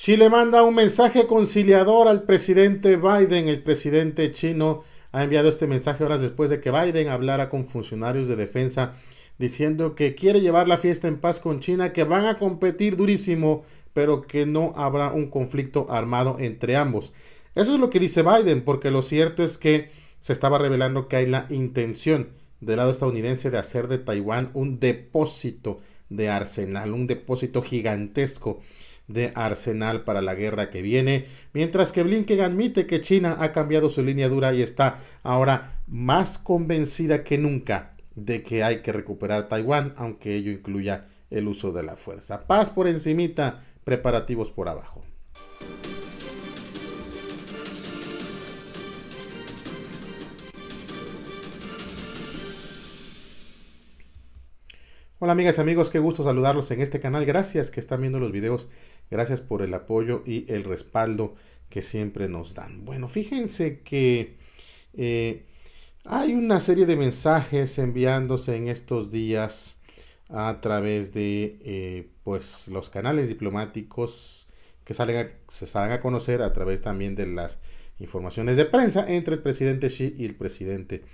Chile manda un mensaje conciliador al presidente Biden. El presidente chino ha enviado este mensaje horas después de que Biden hablara con funcionarios de defensa diciendo que quiere llevar la fiesta en paz con China, que van a competir durísimo, pero que no habrá un conflicto armado entre ambos. Eso es lo que dice Biden, porque lo cierto es que se estaba revelando que hay la intención del lado estadounidense de hacer de Taiwán un depósito de arsenal, un depósito gigantesco de arsenal para la guerra que viene, mientras que Blinken admite que China ha cambiado su línea dura y está ahora más convencida que nunca de que hay que recuperar Taiwán, aunque ello incluya el uso de la fuerza. Paz por encimita, preparativos por abajo. Hola amigas y amigos, qué gusto saludarlos en este canal. Gracias que están viendo los videos Gracias por el apoyo y el respaldo que siempre nos dan. Bueno, fíjense que eh, hay una serie de mensajes enviándose en estos días a través de eh, pues los canales diplomáticos que se salen a conocer a través también de las informaciones de prensa entre el presidente Xi y el presidente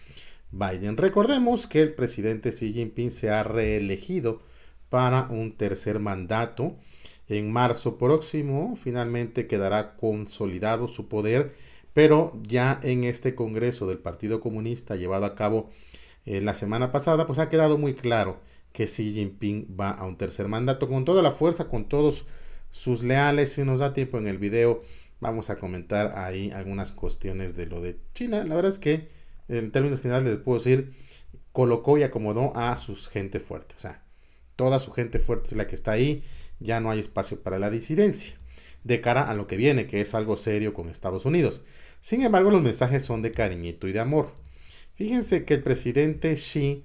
Biden. Recordemos que el presidente Xi Jinping se ha reelegido para un tercer mandato en marzo próximo finalmente quedará consolidado su poder, pero ya en este Congreso del Partido Comunista llevado a cabo eh, la semana pasada, pues ha quedado muy claro que Xi Jinping va a un tercer mandato con toda la fuerza, con todos sus leales. Si nos da tiempo en el video, vamos a comentar ahí algunas cuestiones de lo de China. La verdad es que en términos generales les puedo decir, colocó y acomodó a su gente fuerte. O sea, toda su gente fuerte es la que está ahí ya no hay espacio para la disidencia, de cara a lo que viene, que es algo serio con Estados Unidos. Sin embargo, los mensajes son de cariñito y de amor. Fíjense que el presidente Xi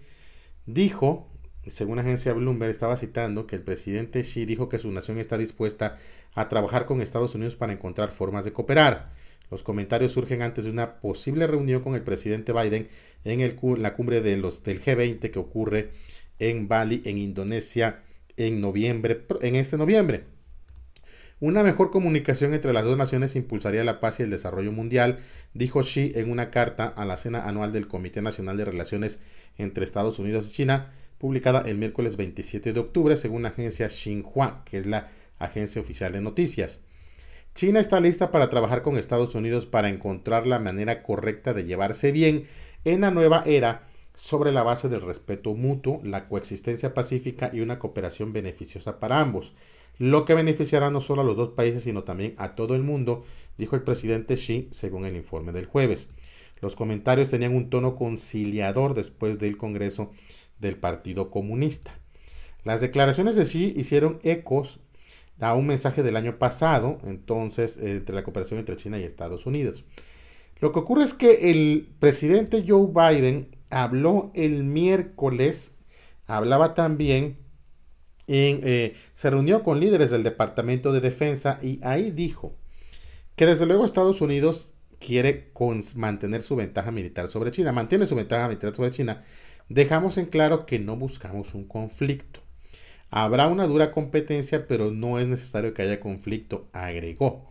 dijo, según la agencia Bloomberg estaba citando, que el presidente Xi dijo que su nación está dispuesta a trabajar con Estados Unidos para encontrar formas de cooperar. Los comentarios surgen antes de una posible reunión con el presidente Biden en el, la cumbre de los, del G20 que ocurre en Bali, en Indonesia, en noviembre, en este noviembre. Una mejor comunicación entre las dos naciones impulsaría la paz y el desarrollo mundial, dijo Xi en una carta a la cena anual del Comité Nacional de Relaciones entre Estados Unidos y China, publicada el miércoles 27 de octubre, según la agencia Xinhua, que es la agencia oficial de noticias. China está lista para trabajar con Estados Unidos para encontrar la manera correcta de llevarse bien en la nueva era sobre la base del respeto mutuo, la coexistencia pacífica y una cooperación beneficiosa para ambos, lo que beneficiará no solo a los dos países, sino también a todo el mundo, dijo el presidente Xi según el informe del jueves. Los comentarios tenían un tono conciliador después del Congreso del Partido Comunista. Las declaraciones de Xi hicieron ecos a un mensaje del año pasado, entonces, eh, entre la cooperación entre China y Estados Unidos. Lo que ocurre es que el presidente Joe Biden habló el miércoles, hablaba también, en, eh, se reunió con líderes del Departamento de Defensa y ahí dijo que desde luego Estados Unidos quiere mantener su ventaja militar sobre China, mantiene su ventaja militar sobre China. Dejamos en claro que no buscamos un conflicto. Habrá una dura competencia, pero no es necesario que haya conflicto, agregó.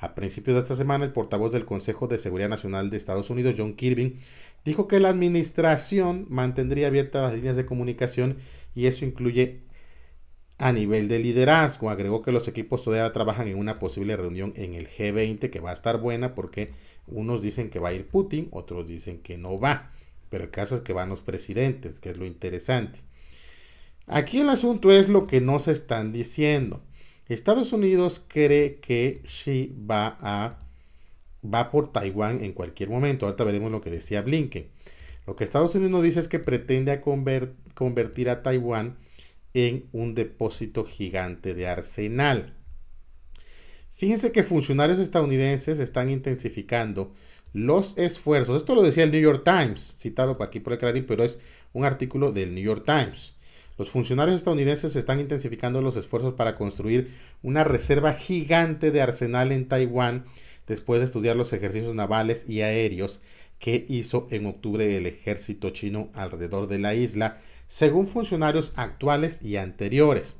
A principios de esta semana, el portavoz del Consejo de Seguridad Nacional de Estados Unidos, John Kirby, dijo que la administración mantendría abiertas las líneas de comunicación y eso incluye a nivel de liderazgo. Agregó que los equipos todavía trabajan en una posible reunión en el G20 que va a estar buena porque unos dicen que va a ir Putin, otros dicen que no va. Pero el caso es que van los presidentes, que es lo interesante. Aquí el asunto es lo que no se están diciendo. Estados Unidos cree que Xi va a va por Taiwán en cualquier momento. Ahorita veremos lo que decía Blinken. Lo que Estados Unidos nos dice es que pretende convertir a Taiwán en un depósito gigante de arsenal. Fíjense que funcionarios estadounidenses están intensificando los esfuerzos. Esto lo decía el New York Times, citado aquí por el Clarín, pero es un artículo del New York Times. Los funcionarios estadounidenses están intensificando los esfuerzos para construir una reserva gigante de arsenal en Taiwán después de estudiar los ejercicios navales y aéreos que hizo en octubre el ejército chino alrededor de la isla, según funcionarios actuales y anteriores.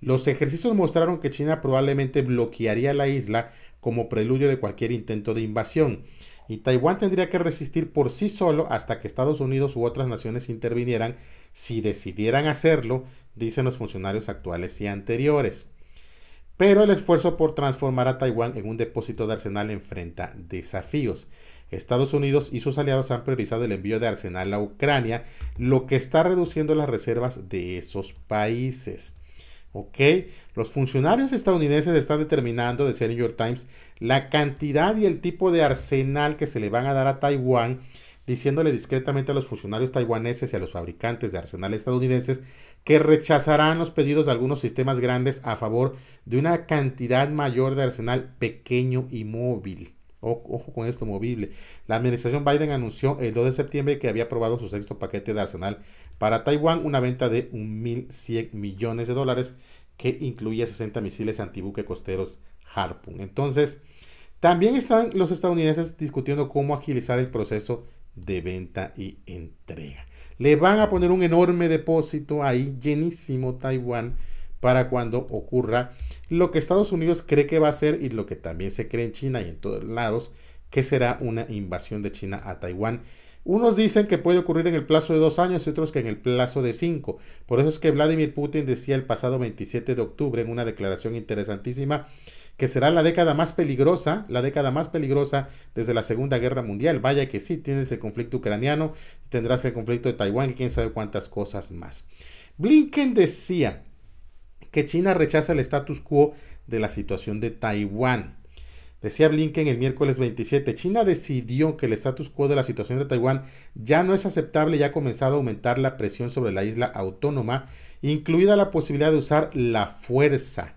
Los ejercicios mostraron que China probablemente bloquearía la isla como preludio de cualquier intento de invasión. Y Taiwán tendría que resistir por sí solo hasta que Estados Unidos u otras naciones intervinieran si decidieran hacerlo, dicen los funcionarios actuales y anteriores. Pero el esfuerzo por transformar a Taiwán en un depósito de arsenal enfrenta desafíos. Estados Unidos y sus aliados han priorizado el envío de arsenal a Ucrania, lo que está reduciendo las reservas de esos países. ¿Ok? Los funcionarios estadounidenses están determinando, decía New York Times, la cantidad y el tipo de arsenal que se le van a dar a Taiwán, diciéndole discretamente a los funcionarios taiwaneses y a los fabricantes de arsenal estadounidenses que rechazarán los pedidos de algunos sistemas grandes a favor de una cantidad mayor de arsenal pequeño y móvil ojo con esto movible. La administración Biden anunció el 2 de septiembre que había aprobado su sexto paquete de arsenal para Taiwán, una venta de 1.100 millones de dólares que incluía 60 misiles antibuque costeros Harpoon. Entonces, también están los estadounidenses discutiendo cómo agilizar el proceso de venta y entrega. Le van a poner un enorme depósito ahí llenísimo Taiwán para cuando ocurra lo que Estados Unidos cree que va a ser y lo que también se cree en China y en todos lados, que será una invasión de China a Taiwán. Unos dicen que puede ocurrir en el plazo de dos años y otros que en el plazo de cinco. Por eso es que Vladimir Putin decía el pasado 27 de octubre en una declaración interesantísima que será la década más peligrosa, la década más peligrosa desde la Segunda Guerra Mundial. Vaya que sí, tienes el conflicto ucraniano, tendrás el conflicto de Taiwán y quién sabe cuántas cosas más. Blinken decía que China rechaza el status quo de la situación de Taiwán. Decía Blinken el miércoles 27, China decidió que el status quo de la situación de Taiwán ya no es aceptable y ha comenzado a aumentar la presión sobre la isla autónoma, incluida la posibilidad de usar la fuerza.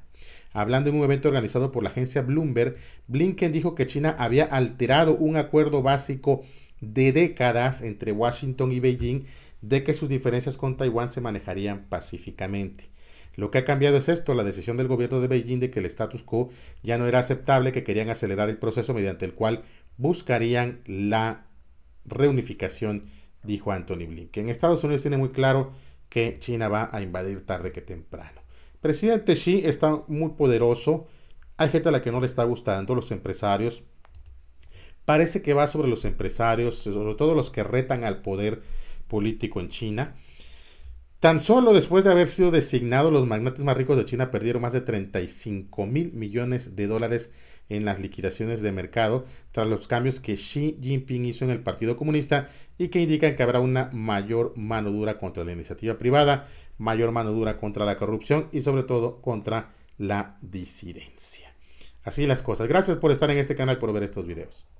Hablando en un evento organizado por la agencia Bloomberg, Blinken dijo que China había alterado un acuerdo básico de décadas entre Washington y Beijing de que sus diferencias con Taiwán se manejarían pacíficamente. Lo que ha cambiado es esto, la decisión del gobierno de Beijing de que el status quo ya no era aceptable, que querían acelerar el proceso mediante el cual buscarían la reunificación, dijo Anthony Blinken. Estados Unidos tiene muy claro que China va a invadir tarde que temprano. Presidente Xi está muy poderoso, hay gente a la que no le está gustando, los empresarios. Parece que va sobre los empresarios, sobre todo los que retan al poder político en China. Tan solo después de haber sido designado, los magnates más ricos de China perdieron más de 35 mil millones de dólares en las liquidaciones de mercado tras los cambios que Xi Jinping hizo en el Partido Comunista y que indican que habrá una mayor mano dura contra la iniciativa privada, mayor mano dura contra la corrupción y sobre todo contra la disidencia. Así las cosas. Gracias por estar en este canal, por ver estos videos.